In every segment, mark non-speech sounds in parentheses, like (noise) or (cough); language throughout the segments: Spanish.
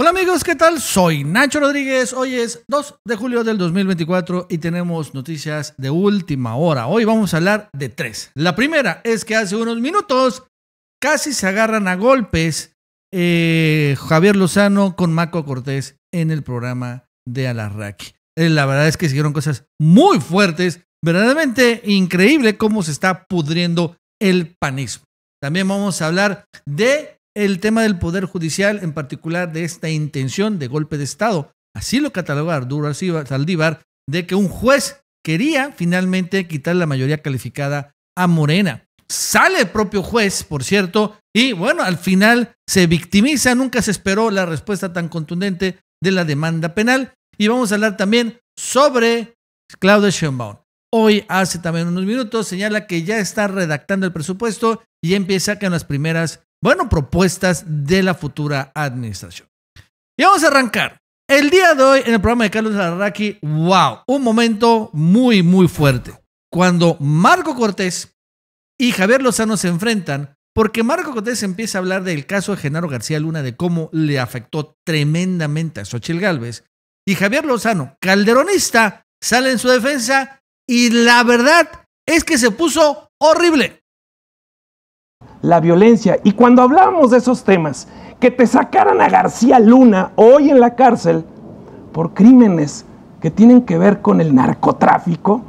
Hola amigos, ¿qué tal? Soy Nacho Rodríguez. Hoy es 2 de julio del 2024 y tenemos noticias de última hora. Hoy vamos a hablar de tres. La primera es que hace unos minutos casi se agarran a golpes eh, Javier Lozano con Maco Cortés en el programa de Alarraqui. Eh, la verdad es que siguieron cosas muy fuertes. Verdaderamente increíble cómo se está pudriendo el panismo. También vamos a hablar de el tema del Poder Judicial, en particular de esta intención de golpe de Estado. Así lo cataloga Arduro Saldívar, de que un juez quería finalmente quitar la mayoría calificada a Morena. Sale el propio juez, por cierto, y bueno, al final se victimiza, nunca se esperó la respuesta tan contundente de la demanda penal. Y vamos a hablar también sobre Claudia Schoenbaum. Hoy, hace también unos minutos, señala que ya está redactando el presupuesto y empieza con las primeras bueno, propuestas de la futura administración. Y vamos a arrancar. El día de hoy en el programa de Carlos Arraqui, wow, un momento muy, muy fuerte. Cuando Marco Cortés y Javier Lozano se enfrentan, porque Marco Cortés empieza a hablar del caso de Genaro García Luna, de cómo le afectó tremendamente a Xochitl Galvez, y Javier Lozano, calderonista, sale en su defensa y la verdad es que se puso horrible la violencia. Y cuando hablábamos de esos temas, que te sacaran a García Luna hoy en la cárcel por crímenes que tienen que ver con el narcotráfico,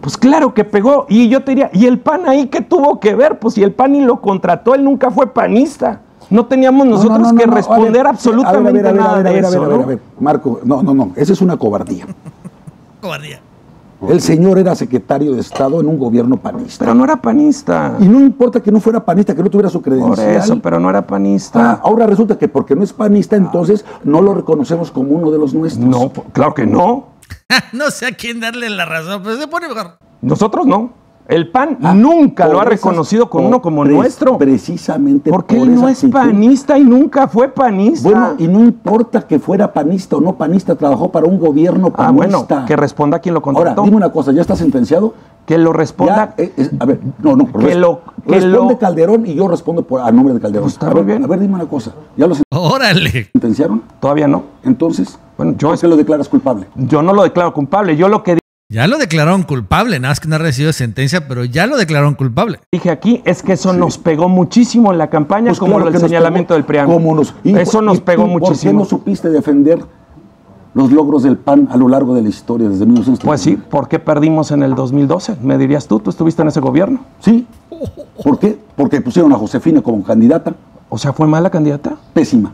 pues claro que pegó. Y yo te diría, ¿y el PAN ahí qué tuvo que ver? Pues si el PAN y lo contrató, él nunca fue panista. No teníamos nosotros que responder absolutamente nada de eso. A ver, a ver, Marco, no, no, no, esa es una cobardía. (laughs) cobardía. El señor era secretario de Estado en un gobierno panista. Pero no era panista. Y no importa que no fuera panista, que no tuviera su credencial. eso, pero no era panista. Ah, ahora resulta que porque no es panista, entonces no lo reconocemos como uno de los nuestros. No, claro que no. (laughs) no sé a quién darle la razón, pero se pone mejor. Nosotros no. El PAN nunca lo ha reconocido uno como nuestro. Precisamente. Porque él no es panista y nunca fue panista. Bueno, y no importa que fuera panista o no panista, trabajó para un gobierno panista. Ah, bueno, que responda a quien lo contrató. Ahora, dime una cosa, ¿ya está sentenciado? Que lo responda. Eh, a ver, no, no, que lo, que responde Calderón y yo respondo por, a nombre de Calderón. Pues a, ver, bien. dime una cosa. ¿Ya lo Órale. sentenciaron? Todavía no. Entonces, bueno, yo. ¿Por qué lo declaras culpable? Yo no lo declaro culpable. Yo lo que ya lo declararon culpable, nada más que no ha recibido sentencia, pero ya lo declararon culpable. Dije aquí, es que eso nos pegó muchísimo en la campaña, pues como el señalamiento del preámbulo. eso nos pegó muchísimo. ¿Por qué no supiste defender los logros del PAN a lo largo de la historia desde 1930? Pues sí, ¿por qué perdimos en el 2012? Me dirías tú, tú estuviste en ese gobierno. Sí. ¿Por qué? Porque pusieron a Josefina como candidata. O sea, ¿fue mala candidata? Pésima.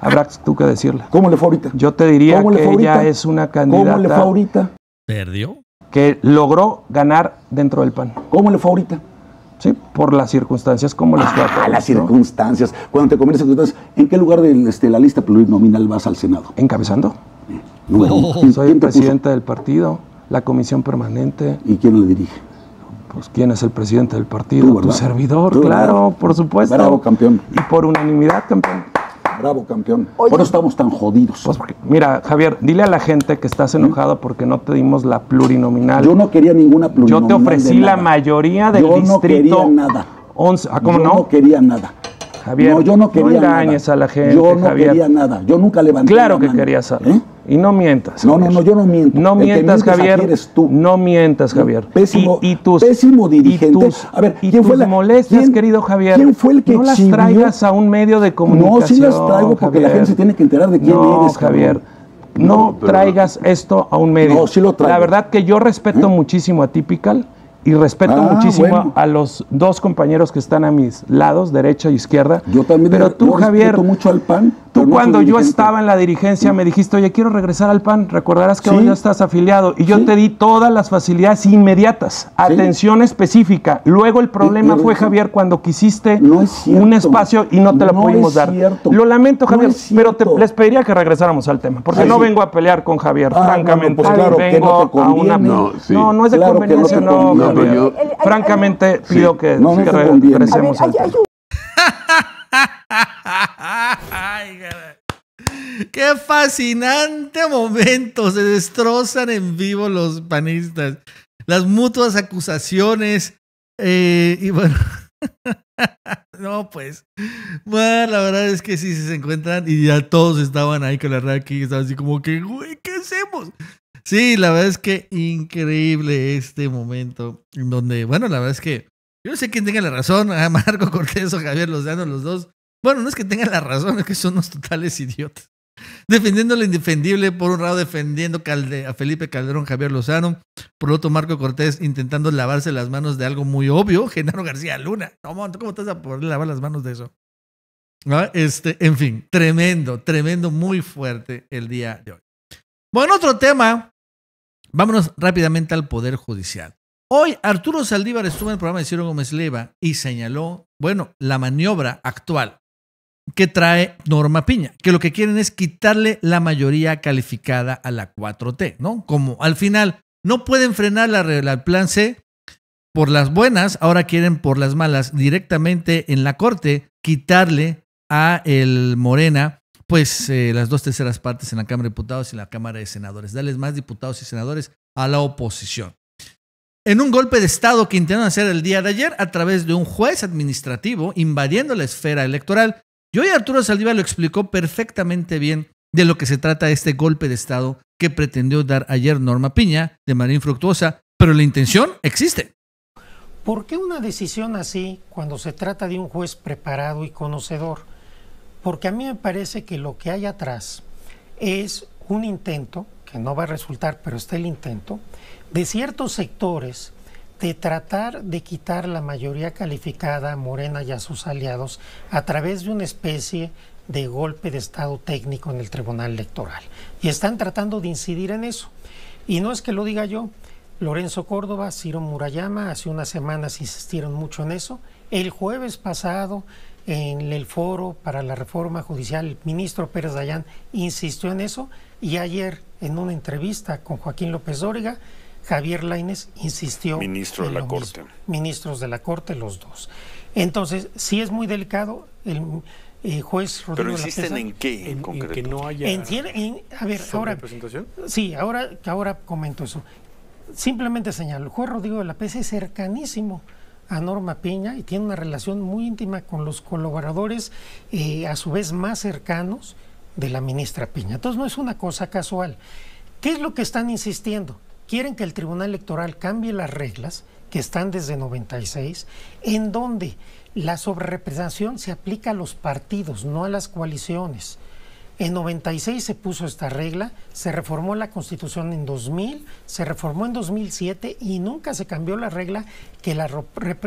habrá tú que decirle. ¿Cómo le fue ahorita? Yo te diría que ella es una candidata. ¿Cómo le fue ahorita? ¿Perdió? Que logró ganar dentro del PAN. ¿Cómo le fue ahorita? Sí, por las circunstancias como las ah, todos, las circunstancias. Cuando te comienzas ¿en qué lugar de este, la lista plurinominal vas al Senado? Encabezando. Número. Soy el presidente del partido, la comisión permanente. ¿Y quién le dirige? Pues quién es el presidente del partido, tu servidor, claro, por supuesto. Bravo, campeón. Y por unanimidad, campeón. Bravo, campeón. Hoy Por estamos tan jodidos. Pues mira, Javier, dile a la gente que estás enojado porque no te dimos la plurinominal. Yo no quería ninguna plurinominal. Yo te ofrecí la mayoría del yo distrito. No quería nada. 11. Ah, ¿cómo no? quería nada. Javier, no, yo quería a la gente. Yo no quería nada. Yo nunca levanté. Claro que querías algo. ¿Eh? Y no mientas. No, no, no, yo no miento. No mientas, Javier. No mientas, Javier. Pésimo, y, y tus, pésimo dirigente. a ver, ¿quién fue la, molestias, querido Javier. ¿Quién fue el que No las traigas a un medio de comunicación. No, sí las traigo porque la gente se tiene que enterar de quién eres, Javier. No, traigas esto a un medio. No, sí lo traigo. La verdad que yo respeto ¿Eh? muchísimo a Typical y respeto ah, muchísimo a los dos compañeros que están a mis lados, derecha e izquierda. Yo también. Pero tú, Javier, mucho al PAN. Tú cuando yo estaba en la dirigencia me dijiste, oye, quiero regresar al PAN, recordarás que hoy ya estás afiliado y yo te di todas las facilidades inmediatas, atención específica. Luego el problema fue, Javier, cuando quisiste un espacio y no te lo pudimos dar. Lo lamento, Javier, pero te, les pediría que regresáramos al tema, porque no vengo a pelear con Javier, francamente. vengo no, no, no, es de conveniencia, no, Javier. francamente pido que, que regresemos al tema. Qué fascinante momento. Se destrozan en vivo los panistas. Las mutuas acusaciones. Eh, y bueno. (laughs) no, pues. Bueno, la verdad es que sí se encuentran y ya todos estaban ahí con la aquí. Estaban así como que, güey, ¿qué hacemos? Sí, la verdad es que increíble este momento. En donde, bueno, la verdad es que yo no sé quién tenga la razón, (laughs) Marco Cortés o Javier Lozano, los dos bueno, no es que tenga la razón, es que son unos totales idiotas. Defendiendo lo indefendible, por un lado defendiendo a Felipe Calderón, Javier Lozano, por otro Marco Cortés intentando lavarse las manos de algo muy obvio, (laughs) Genaro García Luna. No, ¿cómo estás a poder lavar las manos de eso? Este, en fin, tremendo, tremendo, muy fuerte el día de hoy. Bueno, otro tema. Vámonos rápidamente al Poder Judicial. Hoy Arturo Saldívar estuvo en el programa de Ciro Gómez Leva y señaló, bueno, la maniobra actual que trae Norma Piña, que lo que quieren es quitarle la mayoría calificada a la 4T, ¿no? Como al final no pueden frenar la, plan C por las buenas, ahora quieren por las malas directamente en la corte quitarle a el Morena pues eh, las dos terceras partes en la Cámara de Diputados y en la Cámara de Senadores, darles más diputados y senadores a la oposición. En un golpe de Estado que intentaron hacer el día de ayer a través de un juez administrativo invadiendo la esfera electoral, y hoy Arturo Saldívar lo explicó perfectamente bien de lo que se trata este golpe de Estado que pretendió dar ayer Norma Piña de manera infructuosa, pero la intención existe. ¿Por qué una decisión así cuando se trata de un juez preparado y conocedor? Porque a mí me parece que lo que hay atrás es un intento, que no va a resultar, pero está el intento, de ciertos sectores de tratar de quitar la mayoría calificada a Morena y a sus aliados a través de una especie de golpe de Estado técnico en el Tribunal Electoral. Y están tratando de incidir en eso. Y no es que lo diga yo. Lorenzo Córdoba, Ciro Murayama, hace unas semanas insistieron mucho en eso. El jueves pasado, en el foro para la reforma judicial, el ministro Pérez Dayán insistió en eso. Y ayer, en una entrevista con Joaquín López Dóriga, Javier Laines insistió. Ministro de la Corte. Ministros de la Corte, los dos. Entonces, sí es muy delicado el eh, juez Rodrigo Pero insisten en qué en, en concreto. En que no haya en, en, a ver, ahora Sí, ahora comento eso. Simplemente señalo, el juez Rodrigo de la Pesa es cercanísimo a Norma Piña y tiene una relación muy íntima con los colaboradores eh, a su vez más cercanos de la ministra Piña. Entonces no es una cosa casual. ¿Qué es lo que están insistiendo? quieren que el Tribunal Electoral cambie las reglas que están desde 96, en donde la sobrerepresentación se aplica a los partidos, no a las coaliciones. En 96 se puso esta regla, se reformó la Constitución en 2000, se reformó en 2007 y nunca se cambió la regla que la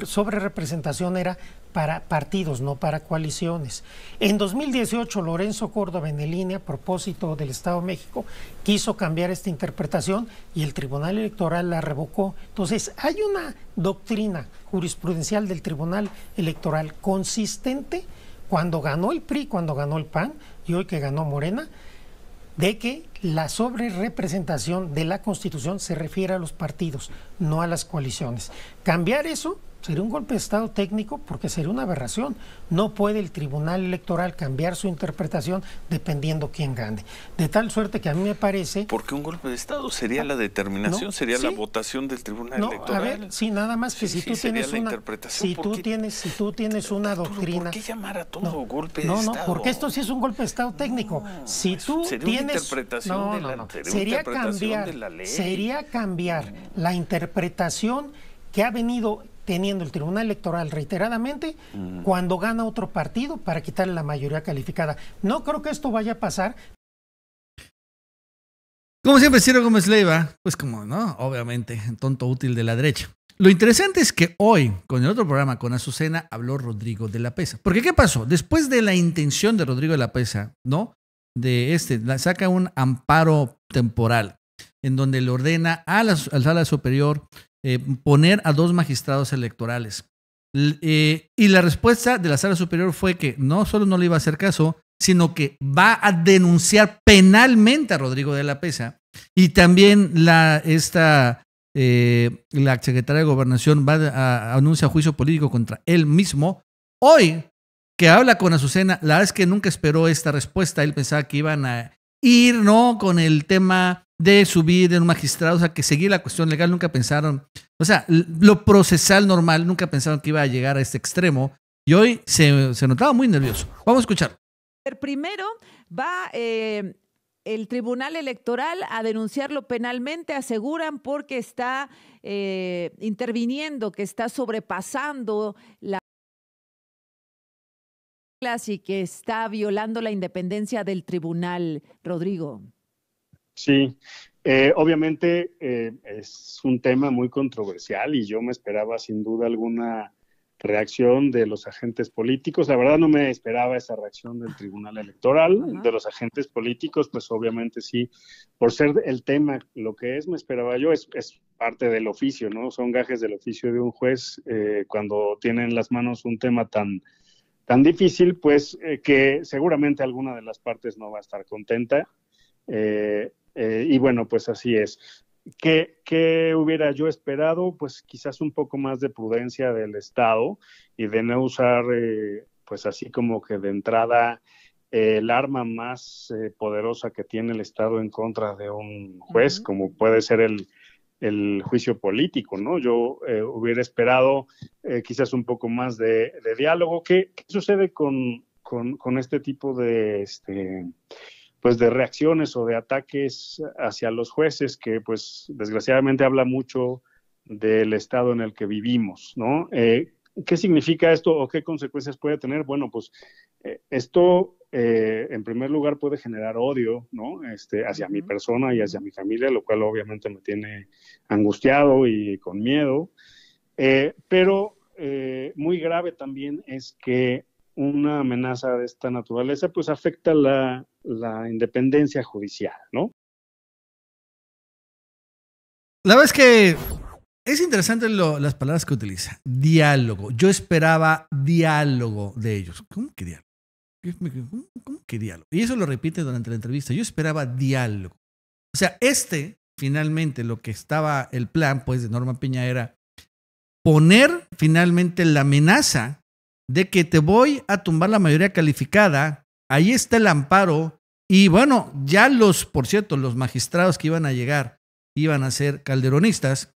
sobrerepresentación era para partidos, no para coaliciones. En 2018, Lorenzo Córdoba en línea, a propósito del Estado de México, quiso cambiar esta interpretación y el Tribunal Electoral la revocó. Entonces, hay una doctrina jurisprudencial del Tribunal Electoral consistente cuando ganó el PRI, cuando ganó el PAN y hoy que ganó Morena, de que la sobrerepresentación de la Constitución se refiere a los partidos, no a las coaliciones. Cambiar eso Sería un golpe de Estado técnico porque sería una aberración. No puede el Tribunal Electoral cambiar su interpretación dependiendo quién gane. De tal suerte que a mí me parece... Porque un golpe de Estado sería ah, la determinación, sería la votación del Tribunal no, Electoral. A ver, sí, nada más que si tú tienes una... Si tú tienes, una doctrina... ¿Por qué llamar a todo no, golpe de Estado? No, no, porque esto sí es un golpe de Estado técnico. si pues, tú tienes... interpretación no, sería, cambiar, Sería cambiar la interpretación que ha venido teniendo el Tribunal Electoral reiteradamente cuando gana otro partido para quitarle la mayoría calificada. No creo que esto vaya a pasar. Como siempre, Ciro Gómez Leiva, pues como, ¿no? Obviamente, tonto útil de la derecha. Lo interesante es que hoy, con el otro programa, con Azucena, habló Rodrigo de la Pesa. Porque, ¿qué pasó? Después de la intención de Rodrigo de la Pesa, ¿no? De este, saca un amparo temporal en donde le ordena a la sala superior eh, poner a dos magistrados electorales. Eh, y la respuesta de la sala superior fue que no solo no le iba a hacer caso, sino que va a denunciar penalmente a Rodrigo de la Pesa. Y también la, esta, eh, la secretaria de Gobernación va a, anunciar juicio político contra él mismo. Hoy, que habla con Azucena, la verdad es que nunca esperó esta respuesta. Él pensaba que iban a ir, ¿no? Con el tema de subir en un magistrado, o sea, que seguir la cuestión legal, nunca pensaron, o sea, lo procesal normal, nunca pensaron que iba a llegar a este extremo y hoy se, notaba muy nervioso. Vamos a escuchar. Primero va eh, el Tribunal Electoral a denunciarlo penalmente, aseguran, porque está eh, interviniendo, que está sobrepasando la y que está violando la independencia del tribunal, Rodrigo. Sí, eh, obviamente eh, es un tema muy controversial y yo me esperaba sin duda alguna reacción de los agentes políticos. La verdad no me esperaba esa reacción del Tribunal Electoral, de los agentes políticos, pues obviamente sí, por ser el tema lo que es, me esperaba yo, es, parte del oficio, ¿no? Son gajes del oficio de un juez eh, cuando tiene en las manos un tema tan, tan difícil, pues que seguramente alguna de las partes no va a estar contenta. Eh, eh, y bueno, pues así es. ¿Qué, hubiera yo esperado? Pues quizás un poco más de prudencia del Estado y de no usar, eh, pues así como que de entrada, eh, el arma más poderosa que tiene el Estado en contra de un juez, como puede ser el, juicio político, ¿no? Yo hubiera esperado quizás un poco más de, diálogo. ¿Qué, sucede con, con, este tipo de, este, pues de reacciones o de ataques hacia los jueces que pues desgraciadamente habla mucho del estado en el que vivimos, ¿no? Eh, ¿Qué significa esto o qué consecuencias puede tener? Bueno, pues eh, esto eh, en primer lugar puede generar odio, ¿no? Este, hacia mi persona y hacia mi familia, lo cual obviamente me tiene angustiado y con miedo. pero muy grave también es que una amenaza de esta naturaleza pues afecta la la independencia judicial, ¿no? La verdad es que es interesante las palabras que utiliza. Diálogo. Yo esperaba diálogo de ellos. ¿Cómo que diálogo? ¿Cómo, que diálogo? Y eso lo repite durante la entrevista. Yo esperaba diálogo. O sea, este, finalmente, lo que estaba el plan, pues, de Norma Piña era poner finalmente la amenaza de que te voy a tumbar la mayoría calificada ahí está el amparo. Y bueno, ya los, por cierto, los magistrados que iban a llegar iban a ser calderonistas.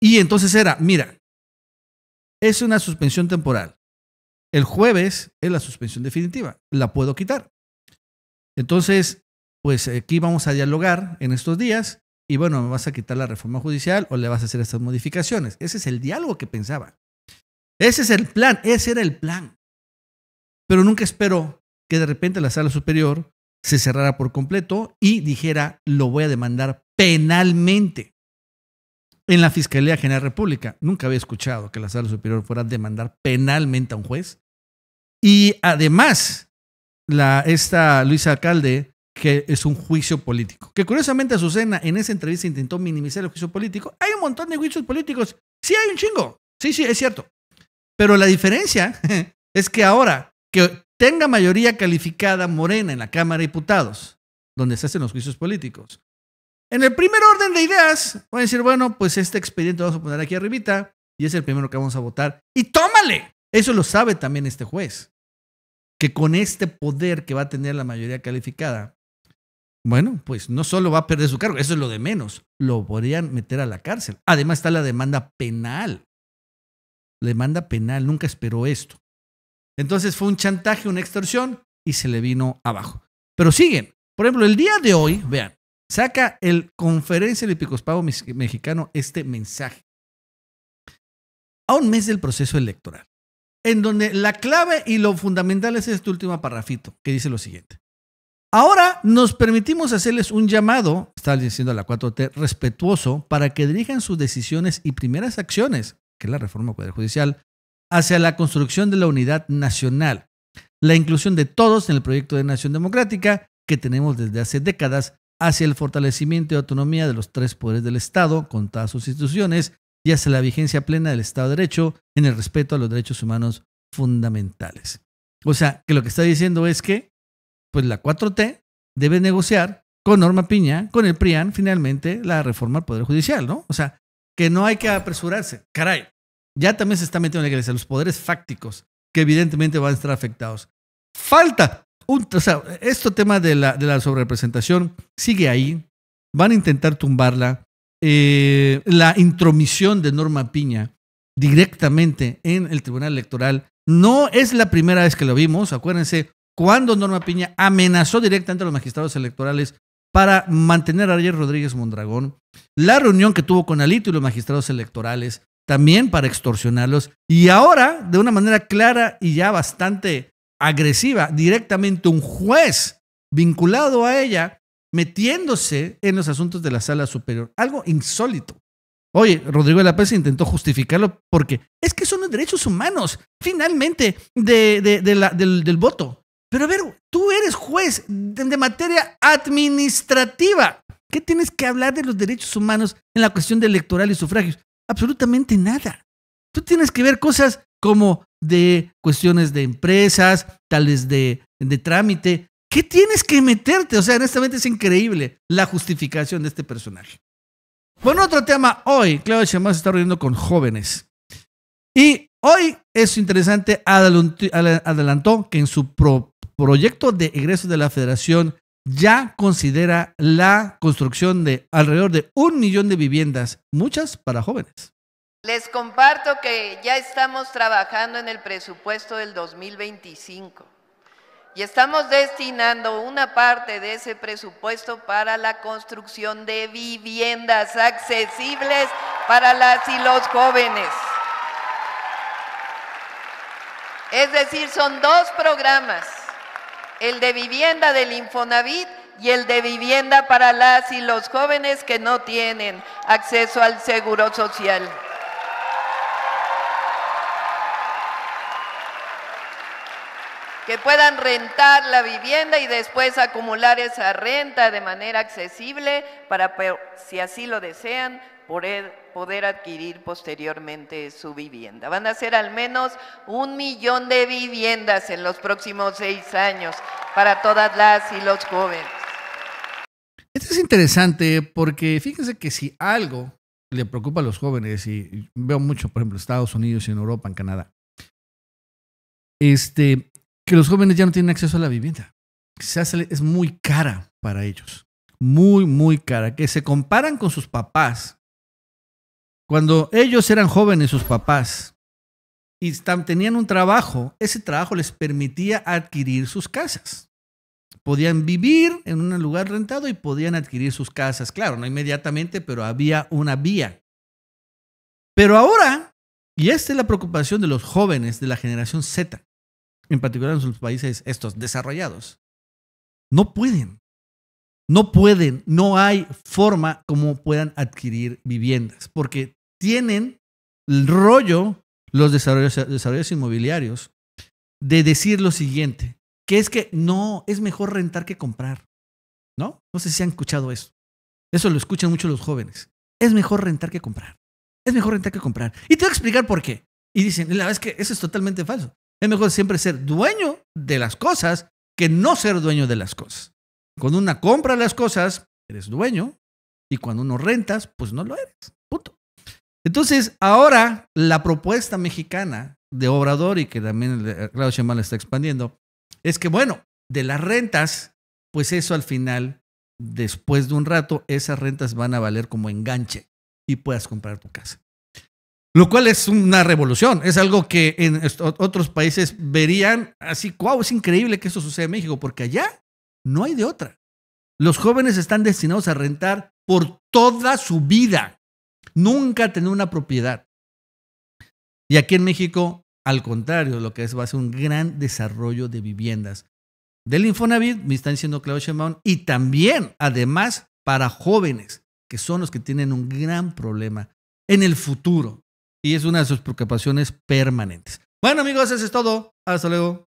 Y entonces era, mira, es una suspensión temporal. El jueves es la suspensión definitiva, la puedo quitar. Entonces, pues aquí vamos a dialogar en estos días y bueno, me vas a quitar la reforma judicial o le vas a hacer estas modificaciones. Ese es el diálogo que pensaba. Ese es el plan, ese era el plan pero nunca esperó que de repente la sala superior se cerrara por completo y dijera, lo voy a demandar penalmente en la Fiscalía General de República. Nunca había escuchado que la sala superior fuera a demandar penalmente a un juez. Y además, esta Luisa Alcalde, que es un juicio político. Que curiosamente Azucena en esa entrevista intentó minimizar el juicio político. Hay un montón de juicios políticos. Sí, hay un chingo. Sí, sí, es cierto. Pero la diferencia (laughs) es que ahora que tenga mayoría calificada morena en la Cámara de Diputados, donde se hacen los juicios políticos. En el primer orden de ideas, van a decir, bueno, pues este expediente lo vamos a poner aquí arribita y es el primero que vamos a votar. Y tómale. Eso lo sabe también este juez, que con este poder que va a tener la mayoría calificada, bueno, pues no solo va a perder su cargo, eso es lo de menos, lo podrían meter a la cárcel. Además está la demanda penal. La demanda penal, nunca esperó esto. Entonces fue un chantaje, una extorsión y se le vino abajo. Pero siguen. Por ejemplo, el día de hoy, vean, saca el Conferencia del Pago Mexicano este mensaje. A un mes del proceso electoral, en donde la clave y lo fundamental es este último parrafito, que dice lo siguiente. Ahora nos permitimos hacerles un llamado, está diciendo a la 4T, respetuoso para que dirijan sus decisiones y primeras acciones, que es la reforma judicial, hacia la construcción de la unidad nacional, la inclusión de todos en el proyecto de nación democrática que tenemos desde hace décadas hacia el fortalecimiento y autonomía de los tres poderes del Estado con todas sus instituciones y hacia la vigencia plena del Estado de Derecho en el respeto a los derechos humanos fundamentales. O sea, que lo que está diciendo es que pues la 4T debe negociar con Norma Piña, con el PRIAN, finalmente la reforma al Poder Judicial, ¿no? O sea, que no hay que apresurarse. Caray, ya también se está metiendo en la iglesia, los poderes fácticos, que evidentemente van a estar afectados. Falta, un, este tema de la, de sobrerepresentación sigue ahí, van a intentar tumbarla. Eh, la intromisión de Norma Piña directamente en el Tribunal Electoral no es la primera vez que lo vimos, acuérdense, cuando Norma Piña amenazó directamente a los magistrados electorales para mantener a Ariel Rodríguez Mondragón, la reunión que tuvo con Alito y los magistrados electorales, también para extorsionarlos. Y ahora, de una manera clara y ya bastante agresiva, directamente un juez vinculado a ella, metiéndose en los asuntos de la sala superior. Algo insólito. Oye, Rodrigo de la Paz intentó justificarlo porque es que son los derechos humanos, finalmente, de, del, del, voto. Pero a ver, tú eres juez de materia administrativa. ¿Qué tienes que hablar de los derechos humanos en la cuestión de electoral y sufragios? absolutamente nada. Tú tienes que ver cosas como de cuestiones de empresas, tales de, de trámite. ¿Qué tienes que meterte? O sea, honestamente es increíble la justificación de este personaje. Bueno, otro tema hoy. Claudia Chamás está reuniendo con jóvenes. Y hoy es interesante, adelantó que en su proyecto de egreso de la Federación ya considera la construcción de alrededor de un millón de viviendas, muchas para jóvenes. Les comparto que ya estamos trabajando en el presupuesto del 2025 y estamos destinando una parte de ese presupuesto para la construcción de viviendas accesibles para las y los jóvenes. Es decir, son dos programas el de vivienda del Infonavit y el de vivienda para las y los jóvenes que no tienen acceso al seguro social. puedan rentar la vivienda y después acumular esa renta de manera accesible para, si así lo desean, poder, adquirir posteriormente su vivienda. Van a ser al menos un millón de viviendas en los próximos seis años para todas las y los jóvenes. Esto es interesante porque fíjense que si algo le preocupa a los jóvenes, y veo mucho, por ejemplo, Estados Unidos y en Europa, en Canadá, este, que los jóvenes ya no tienen acceso a la vivienda. es muy cara para ellos. Muy, muy cara. Que se comparan con sus papás. Cuando ellos eran jóvenes, sus papás, y tenían un trabajo, ese trabajo les permitía adquirir sus casas. Podían vivir en un lugar rentado y podían adquirir sus casas. Claro, no inmediatamente, pero había una vía. Pero ahora, y esta es la preocupación de los jóvenes de la generación Z, en particular en sus países estos desarrollados. No pueden. No pueden, no hay forma como puedan adquirir viviendas, porque tienen el rollo los desarrollos, desarrollos inmobiliarios de decir lo siguiente, que es que no, es mejor rentar que comprar. ¿No? No sé si han escuchado eso. Eso lo escuchan mucho los jóvenes. Es mejor rentar que comprar. Es mejor rentar que comprar. Y te voy a explicar por qué. Y dicen, la verdad es que eso es totalmente falso. Es mejor siempre ser dueño de las cosas que no ser dueño de las cosas. Cuando una compra las cosas, eres dueño. Y cuando uno rentas, pues no lo eres. Punto. Entonces, ahora la propuesta mexicana de Obrador y que también eh, Claudio Chemal está expandiendo, es que bueno, de las rentas, pues eso al final, después de un rato, esas rentas van a valer como enganche y puedas comprar tu casa. Lo cual es una revolución, es algo que en otros países verían así, wow, es increíble que eso suceda en México, porque allá no hay de otra. Los jóvenes están destinados a rentar por toda su vida, nunca tener una propiedad. Y aquí en México, al contrario, lo que es, va a ser un gran desarrollo de viviendas. Del Infonavit, me están diciendo Claudio Sheinbaum, y también, además, para jóvenes, que son los que tienen un gran problema en el futuro y es una de sus preocupaciones permanentes. Bueno, amigos, eso es todo. Hasta luego.